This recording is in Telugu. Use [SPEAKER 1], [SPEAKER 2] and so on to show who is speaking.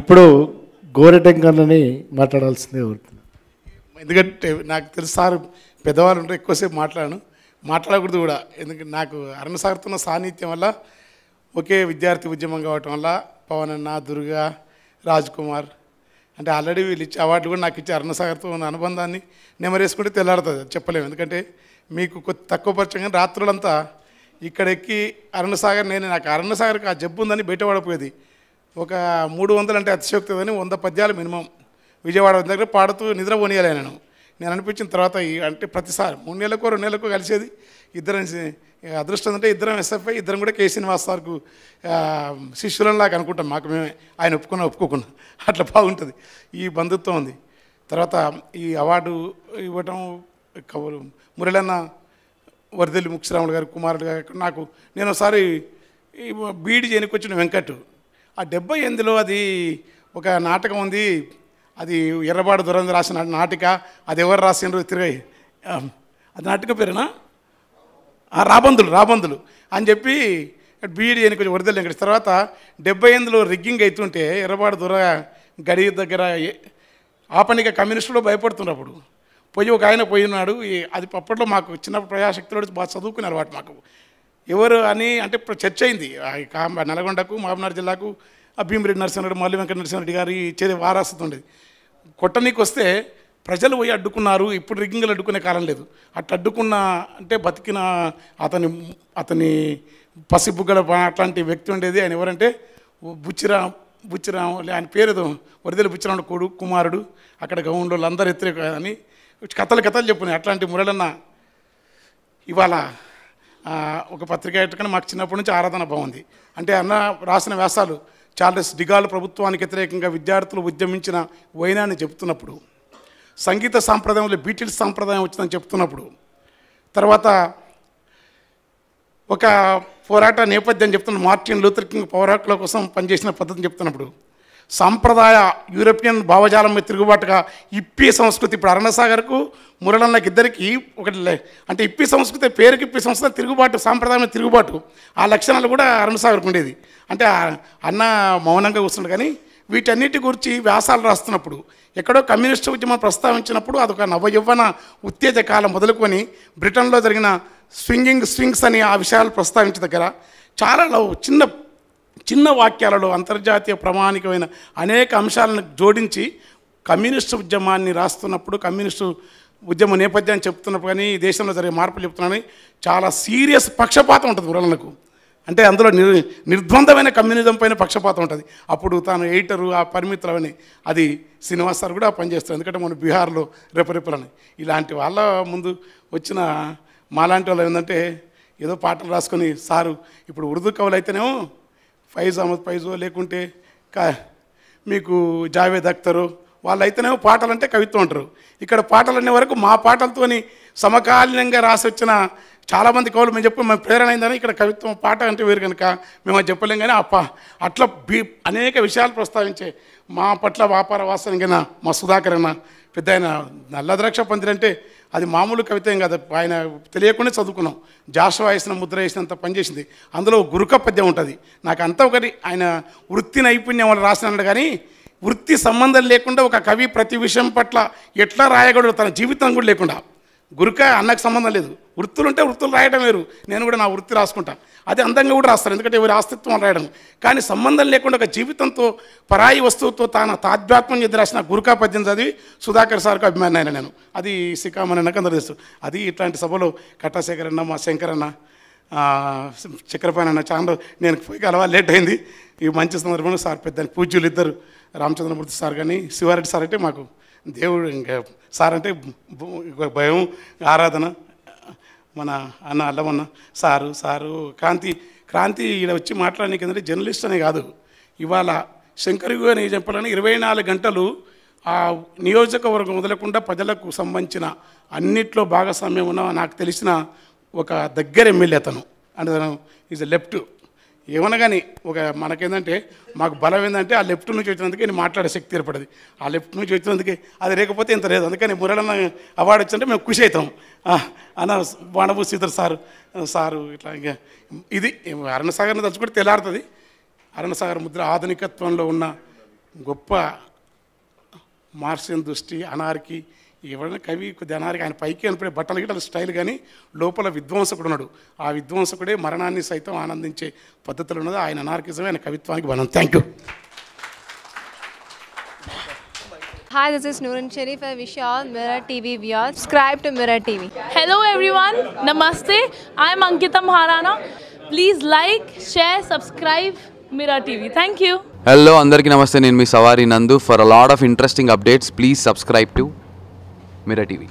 [SPEAKER 1] ఇప్పుడు గోరెటెంకన్నని మాట్లాడాల్సిందే కోరుతున్నాను ఎందుకంటే నాకు తెలుసు సార్ పెద్దవాళ్ళు ఉంటే ఎక్కువసేపు మాట్లాడను మాట్లాడకూడదు కూడా ఎందుకంటే నాకు అరుణ సార్తో సాన్నిధ్యం వల్ల ఒకే విద్యార్థి ఉద్యమం కావటం వల్ల పవన్ అన్న దుర్గా రాజ్ కుమార్ అంటే ఆల్రెడీ వీళ్ళు ఇచ్చే అవార్డులు కూడా నాకు ఇచ్చే అరుణసాగర్తో ఉన్న అనుబంధాన్ని నెమరేసుకుంటే తెల్లాడుతుంది చెప్పలేము ఎందుకంటే మీకు కొద్ది తక్కువ పరిచయం రాత్రులంతా ఇక్కడెక్కి అరణ్యసాగర్ నేను నాకు అరణ్యసాగర్కి ఆ జబ్బు ఉందని బయటపడపోయేది ఒక మూడు వందలు అంటే అతిశక్తి అని వంద పద్యాలు మినిమం విజయవాడ దగ్గర పాడుతూ నిద్ర పోనీయాలి నేను నేను అనిపించిన తర్వాత అంటే ప్రతిసారి మూడు నెలలకు రెండు నెలలకు కలిసేది ఇద్దరం అదృష్టం అంటే ఇద్దరం ఎస్ఎఫ్ఐ ఇద్దరం కూడా కే శ్రీనివాస్ సార్కు శిష్యులంలాగా అనుకుంటాం మాకు మేమే ఆయన ఒప్పుకున్నా ఒప్పుకోకుండా అట్లా బాగుంటుంది ఈ బంధుత్వం ఉంది తర్వాత ఈ అవార్డు ఇవ్వటం కవరు మురళన్న వరదల్లి ముక్షరాముడు గారు కుమారుడు గారు నాకు నేను ఒకసారి బీడి చేయనికి వచ్చిన వెంకట్ ఆ డెబ్బై ఎనిమిదిలో అది ఒక నాటకం ఉంది అది ఎర్రబాడు దురంధ రాసిన నాటిక అది ఎవరు రాసినారు తిరిగి అది నాటిక పేరేనా రాబందులు రాబందులు అని చెప్పి బీఈడి అని కొంచెం వరదలు ఇక్కడ తర్వాత డెబ్బై ఎనిమిదిలో రిగ్గింగ్ అవుతుంటే ఎర్రబాడు దొర గడి దగ్గర ఆపనిక కమ్యూనిస్టులు అప్పుడు పోయి ఒక ఆయన పోయినాడు అది అప్పట్లో మాకు చిన్న ప్రజాశక్తిలో బాగా చదువుకున్నారు వాటి మాకు ఎవరు అని అంటే చర్చ అయింది నల్గొండకు మహబూబ్నగర్ జిల్లాకు ఆ భీమిరెడ్డి నరసింహారెడ్డి మల్లి వెంకట నరసింహారెడ్డి గారి చేసే వారసత్వం ఉండేది కొట్టనీకి వస్తే ప్రజలు పోయి అడ్డుకున్నారు ఇప్పుడు రిగ్గింగ్లు అడ్డుకునే కాలం లేదు అట్లా అడ్డుకున్న అంటే బతికిన అతని అతని పసిబుగ్గల అట్లాంటి వ్యక్తి ఉండేది ఆయన ఎవరంటే బుచ్చిరా బుచ్చిరా ఆయన పేరు వరిదల బుచ్చిరాడు కొడు కుమారుడు అక్కడ గౌండ్లు అందరు ఎత్తురే అని కథలు కథలు చెప్పున్నాయి అట్లాంటి మురళన్న ఇవాళ ఒక పత్రిక ఎట్టుకని మాకు చిన్నప్పటి నుంచి ఆరాధన బాగుంది అంటే అన్న రాసిన వ్యాసాలు చార్లెస్ డిగాల్ ప్రభుత్వానికి వ్యతిరేకంగా విద్యార్థులు ఉద్యమించిన వైనాన్ని చెబుతున్నప్పుడు సంగీత సాంప్రదాయంలో బీటిల్స్ సాంప్రదాయం వచ్చిందని చెప్తున్నప్పుడు తర్వాత ఒక పోరాట నేపథ్యం చెప్తున్న మార్టిన్ లూతర్ కింగ్ పోరాటాల కోసం పనిచేసిన పద్ధతిని చెప్తున్నప్పుడు సాంప్రదాయ యూరోపియన్ భావజాలం తిరుగుబాటుగా ఇప్పి సంస్కృతి ఇప్పుడు అరణసాగర్కు మురళన్నకి ఇద్దరికి ఒకటి అంటే ఇప్పి సంస్కృతి పేరుకి ఇప్పి సంస్కృతి తిరుగుబాటు సాంప్రదాయమైన తిరుగుబాటు ఆ లక్షణాలు కూడా అరణసాగర్కు ఉండేది అంటే అన్న మౌనంగా కూర్చుండు కానీ వీటన్నిటి గురించి వ్యాసాలు రాస్తున్నప్పుడు ఎక్కడో కమ్యూనిస్ట్ ఉద్యమం ప్రస్తావించినప్పుడు అదొక నవయవ్వన ఉత్తేజ కాలం మొదలుకొని బ్రిటన్లో జరిగిన స్వింగింగ్ స్వింగ్స్ అని ఆ విషయాలు ప్రస్తావించిన దగ్గర చాలా చిన్న చిన్న వాక్యాలలో అంతర్జాతీయ ప్రామాణికమైన అనేక అంశాలను జోడించి కమ్యూనిస్టు ఉద్యమాన్ని రాస్తున్నప్పుడు కమ్యూనిస్టు ఉద్యమ నేపథ్యాన్ని చెప్తున్నప్పుడు కానీ ఈ దేశంలో జరిగే మార్పులు చెప్తున్నాయి చాలా సీరియస్ పక్షపాతం ఉంటుంది ఉరణలకు అంటే అందులో నిర్ నిర్ద్వందమైన కమ్యూనిజం పైన పక్షపాతం ఉంటుంది అప్పుడు తాను ఎయిటరు ఆ అని అది శ్రీనివాస్ సార్ కూడా పనిచేస్తారు ఎందుకంటే మన బీహార్లో రెపరెపలని ఇలాంటి వాళ్ళ ముందు వచ్చిన మాలాంటి వాళ్ళు ఏంటంటే ఏదో పాటలు రాసుకొని సారు ఇప్పుడు ఉర్దూ కవులు అయితేనేమో ఫైజ్ అహ్మద్ ఫైజో లేకుంటే మీకు జావేద్ అఖ్తరు వాళ్ళు అయితేనేమో పాటలు అంటే కవిత్వం అంటారు ఇక్కడ పాటలు అనే వరకు మా పాటలతోని సమకాలీనంగా రాసి వచ్చిన చాలామంది కవులు మేము చెప్పి మేము ప్రేరణ అయిందని ఇక్కడ కవిత్వం పాట అంటే వేరు కనుక మేము అది చెప్పలేం కానీ అప్ప అట్లా బీ అనేక విషయాలు ప్రస్తావించే మా పట్ల వ్యాపార వాసన మా సుధాకరణ పెద్ద ఆయన నల్ల ద్రాక్ష పందిరంటే అది మామూలు కవిత ఏం కాదు ఆయన తెలియకుండా చదువుకున్నాం జాషువా వేసిన ముద్ర వేసినంత పనిచేసింది అందులో గురుక పద్యం ఉంటుంది నాకు అంత ఒకటి ఆయన వృత్తి నైపుణ్యం వాళ్ళు రాసినాడు కానీ వృత్తి సంబంధం లేకుండా ఒక కవి ప్రతి విషయం పట్ల ఎట్లా రాయగలడు తన జీవితం కూడా లేకుండా గురికాయ అన్నకు సంబంధం లేదు వృత్తులు ఉంటే వృత్తులు రాయడం వేరు నేను కూడా నా వృత్తి రాసుకుంటాను అది అందంగా కూడా రాస్తారు ఎందుకంటే ఎవరి అస్తిత్వం రాయడం కానీ సంబంధం లేకుండా ఒక జీవితంతో పరాయి వస్తువుతో తాను తాధ్యాత్మం ఎదురు రాసిన గురుకా పద్యం చదివి సుధాకర్ సార్కు అభిమాని నేను అది శ్రీకామని అన్నకు అందరూ తెలుసు అది ఇట్లాంటి సభలో కట్టాశేఖర్ అన్న మా శంకరన్న చక్రపాణి అన్న చాంద్ర నేను పోయి కలవా లేట్ అయింది ఈ మంచి సందర్భంలో సార్ పెద్ద పూజ్యులు ఇద్దరు రామచంద్రమూర్తి సార్ కానీ శివారెడ్డి సార్ అంటే మాకు దేవుడు ఇంకా సార్ అంటే భయం ఆరాధన మన అన్న అల్లమన్న సారు సారు క్రాంతి క్రాంతి ఈడ వచ్చి మాట్లాడడానికి ఏంటంటే జర్నలిస్ట్ అనే కాదు ఇవాళ శంకర్ అని చెప్పాలని ఇరవై నాలుగు గంటలు ఆ నియోజకవర్గం వదలకుండా ప్రజలకు సంబంధించిన అన్నిట్లో భాగస్వామ్యం ఉన్న నాకు తెలిసిన ఒక దగ్గర ఎమ్మెల్యే అతను అంటే ఈజ్ లెఫ్ట్ ఏమన్నా కానీ ఒక మనకేందంటే మాకు బలం ఏంటంటే ఆ లెఫ్ట్ నుంచి వచ్చినందుకే నేను మాట్లాడే శక్తి ఏర్పడదు ఆ లెఫ్ట్ నుంచి వచ్చినందుకే అది లేకపోతే ఇంత లేదు అందుకని మురళన అవార్డు వచ్చింటే మేము ఖుషి అవుతాం అన్న బాణబు సీతర్ సారు సారు ఇట్లా ఇంకా ఇది అరణసాగర్ని తలుచుకుంటే తెలారుతుంది అరణసాగర్ ముద్ర ఆధునికత్వంలో ఉన్న గొప్ప మార్షన్ దృష్టి అనార్కి ఎవరైనా కవి జనానికి ఆయన పైకి అనిపడే బట్టలు గిట్టలు స్టైల్ కానీ లోపల విధ్వంసకుడు ఉన్నాడు ఆ విధ్వంసకుడే మరణాన్ని సైతం ఆనందించే పద్ధతులు ఉన్నది ఆయన అనార్కిజం ఆయన కవిత్వానికి బలం thank you Hi, this is Nooran Sharif. I wish you all Mirror TV viewers. Subscribe to Mirror TV. Hello everyone. Namaste. I am Ankita Maharana. Please like, share, subscribe Mirror TV. Thank you. Hello, అందరికీ namaste. Nenu mi Savari Nandu. For a lot of interesting updates, please subscribe to मेरा टीवी